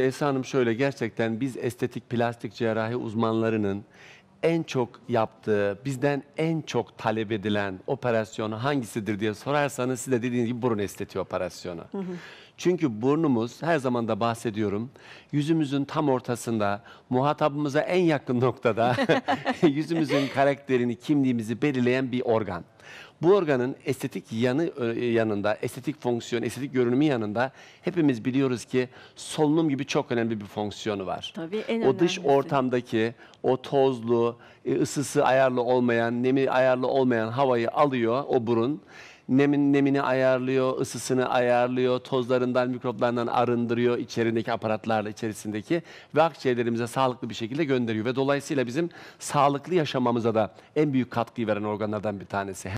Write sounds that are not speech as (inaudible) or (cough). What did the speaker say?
Esra Hanım şöyle gerçekten biz estetik plastik cerrahi uzmanlarının en çok yaptığı, bizden en çok talep edilen operasyonu hangisidir diye sorarsanız siz de dediğiniz gibi burun estetiği operasyonu. Hı hı. Çünkü burnumuz her zaman da bahsediyorum yüzümüzün tam ortasında muhatabımıza en yakın noktada (laughs) (laughs) yüzümüzün karakterini kimliğimizi belirleyen bir organ. Bu organın estetik yanı e, yanında, estetik fonksiyon, estetik görünümü yanında hepimiz biliyoruz ki solunum gibi çok önemli bir fonksiyonu var. Tabii en O dış ortamdaki o tozlu, e, ısısı ayarlı olmayan, nemi ayarlı olmayan havayı alıyor o burun nemin nemini ayarlıyor, ısısını ayarlıyor, tozlarından, mikroplarından arındırıyor içerindeki aparatlarla içerisindeki ve akciğerlerimize sağlıklı bir şekilde gönderiyor ve dolayısıyla bizim sağlıklı yaşamamıza da en büyük katkıyı veren organlardan bir tanesi.